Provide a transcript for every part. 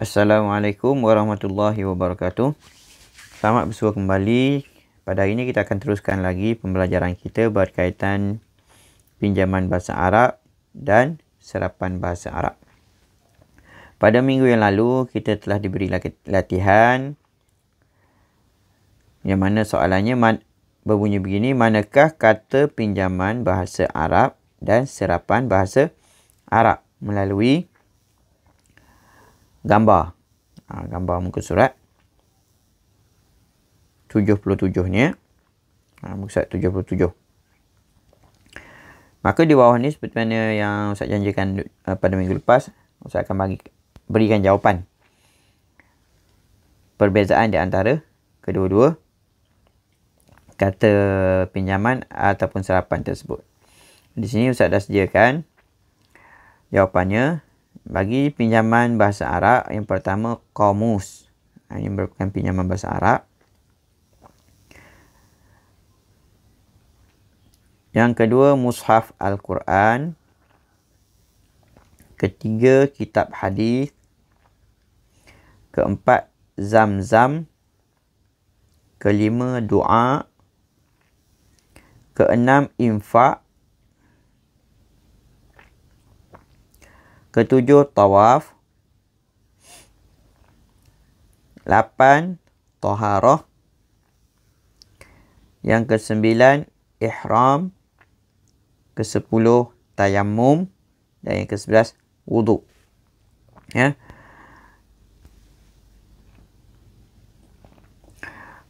Assalamualaikum warahmatullahi wabarakatuh. Selamat bersua kembali. Pada hari ini kita akan teruskan lagi pembelajaran kita berkaitan pinjaman bahasa Arab dan serapan bahasa Arab. Pada minggu yang lalu kita telah diberi latihan yang mana soalannya berbunyi begini, manakah kata pinjaman bahasa Arab dan serapan bahasa Arab melalui gambar. Ha, gambar muka surat. 77-nya. Ha, muka surat 77. Maka di bawah ni seperti mana yang Ustaz janjikan uh, pada minggu lepas. Ustaz akan bagi, berikan jawapan. Perbezaan di antara kedua-dua kata pinjaman ataupun serapan tersebut. Di sini Ustaz dah sediakan jawapannya bagi pinjaman bahasa Arab yang pertama komus ini ha, merupakan pinjaman bahasa Arab yang kedua mushaf Al-Quran ketiga kitab hadis keempat zam-zam kelima doa keenam infak Ketujuh, tawaf. Lapan, taharah. Yang kesembilan, ihram. Kesepuluh, tayammum. Dan yang kesebelas, wudhu. Ya.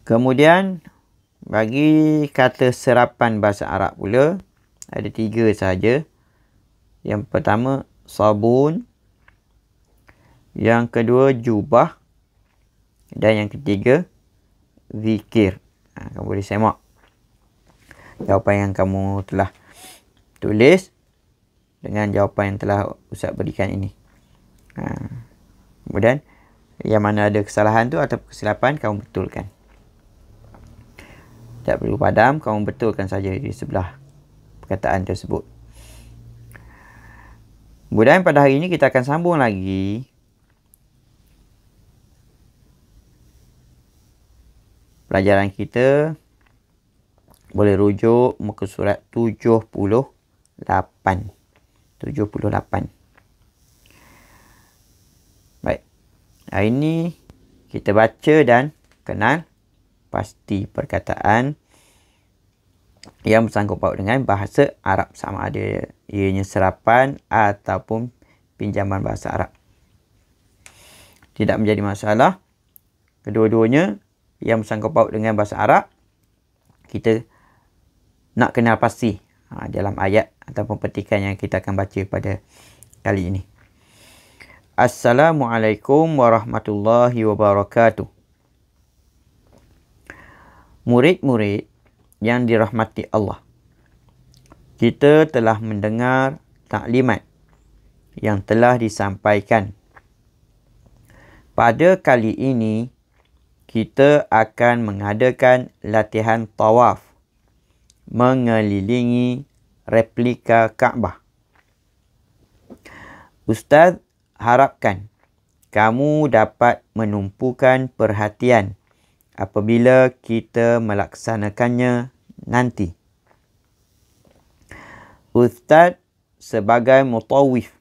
Kemudian, bagi kata serapan bahasa Arab pula, ada tiga saja. Yang pertama, sabun. Yang kedua jubah. Dan yang ketiga zikir. Ha, kamu boleh semak. Jawapan yang kamu telah tulis. Dengan jawapan yang telah Ustaz berikan ini. Ha. Kemudian yang mana ada kesalahan tu atau kesilapan kamu betulkan. Tak perlu padam, kamu betulkan saja di sebelah perkataan tersebut. Kemudian pada hari ini kita akan sambung lagi pelajaran kita boleh rujuk muka surat 78. 78. Baik. Hari ini kita baca dan kenal pasti perkataan 78 yang bersangkut paut dengan bahasa Arab sama ada ianya serapan ataupun pinjaman bahasa Arab. Tidak menjadi masalah. Kedua-duanya yang bersangkut paut dengan bahasa Arab kita nak kenal pasti ha, dalam ayat ataupun petikan yang kita akan baca pada kali ini. Assalamualaikum warahmatullahi wabarakatuh. Murid-murid yang dirahmati Allah. Kita telah mendengar taklimat yang telah disampaikan. Pada kali ini, kita akan mengadakan latihan tawaf mengelilingi replika Kaabah. Ustaz harapkan kamu dapat menumpukan perhatian apabila kita melaksanakannya nanti. Ustaz sebagai mutawif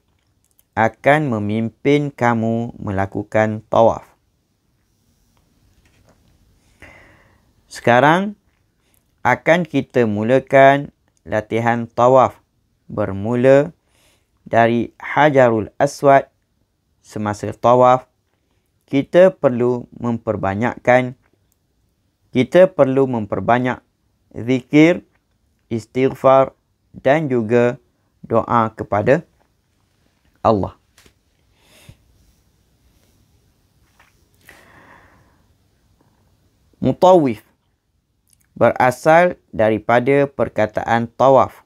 akan memimpin kamu melakukan tawaf. Sekarang akan kita mulakan latihan tawaf bermula dari Hajarul Aswad semasa tawaf kita perlu memperbanyakkan kita perlu memperbanyak zikir, istighfar dan juga doa kepada Allah. Mutawif berasal daripada perkataan tawaf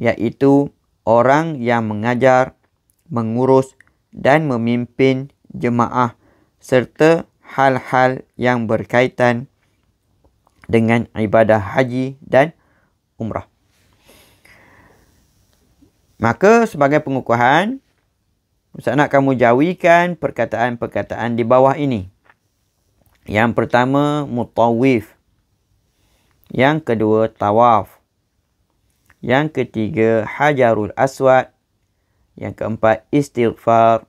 iaitu orang yang mengajar, mengurus dan memimpin jemaah serta hal-hal yang berkaitan dengan ibadah haji dan umrah. Maka sebagai pengukuhan, saya nak kamu jauhikan perkataan-perkataan di bawah ini. Yang pertama, mutawif. Yang kedua, tawaf. Yang ketiga, hajarul aswad. Yang keempat, istighfar.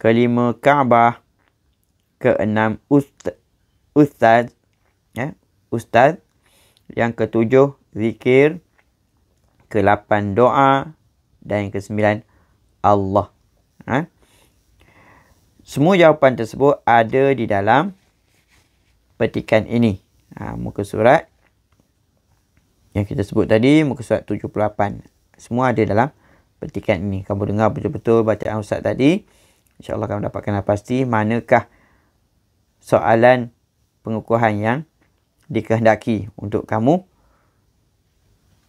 Kelima, Ka'bah. Keenam, ustaz ustaz. Yang ketujuh, zikir. Kelapan, doa. Dan yang kesembilan, Allah. Ha? Semua jawapan tersebut ada di dalam petikan ini. Ha, muka surat yang kita sebut tadi, muka surat 78. Semua ada dalam petikan ini. Kamu dengar betul-betul bacaan ustaz tadi. InsyaAllah kamu dapatkan pasti manakah soalan pengukuhan yang dikehendaki untuk kamu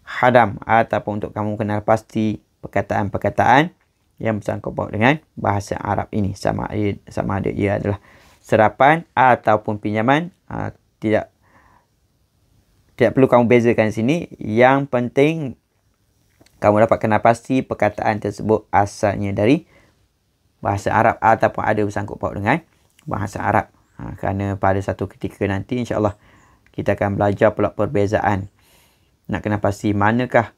hadam ataupun untuk kamu kenal pasti perkataan-perkataan yang bersangkut paut dengan bahasa Arab ini sama ada sama ada ia adalah serapan ataupun pinjaman aa, ha, tidak tidak perlu kamu bezakan sini yang penting kamu dapat kenal pasti perkataan tersebut asalnya dari bahasa Arab ataupun ada bersangkut paut dengan bahasa Arab aa, ha, kerana pada satu ketika nanti insyaallah allah kita akan belajar pula perbezaan. Nak kena pasti manakah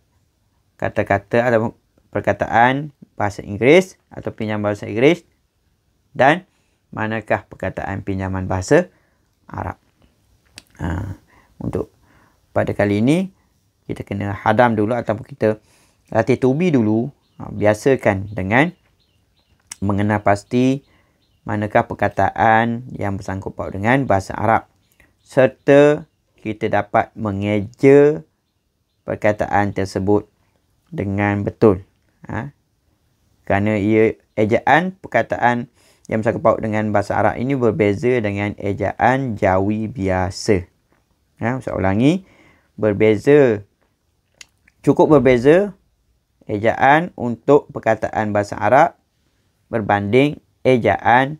kata-kata atau perkataan bahasa Inggeris atau pinjaman bahasa Inggeris dan manakah perkataan pinjaman bahasa Arab. Ha, untuk pada kali ini, kita kena hadam dulu ataupun kita latih tubi dulu. Ha, biasakan dengan mengenal pasti manakah perkataan yang bersangkut paut dengan bahasa Arab serta kita dapat mengeja perkataan tersebut dengan betul. Ha? Kerana ia ejaan perkataan yang bersangkut kepaut dengan bahasa Arab ini berbeza dengan ejaan jawi biasa. Ha? Saya ulangi. Berbeza. Cukup berbeza ejaan untuk perkataan bahasa Arab berbanding ejaan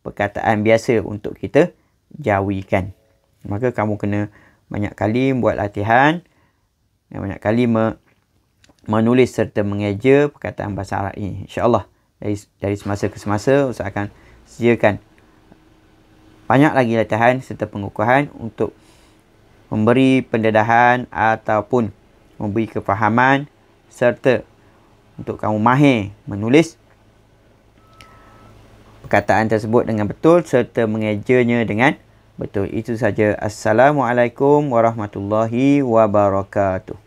perkataan biasa untuk kita jawikan. Maka kamu kena banyak kali buat latihan dan banyak kali me- menulis serta mengeja perkataan bahasa Arab ini. InsyaAllah dari, dari semasa ke semasa usaha akan sediakan banyak lagi latihan serta pengukuhan untuk memberi pendedahan ataupun memberi kefahaman serta untuk kamu mahir menulis perkataan tersebut dengan betul serta mengejanya dengan Betul, itu saja. Assalamualaikum warahmatullahi wabarakatuh.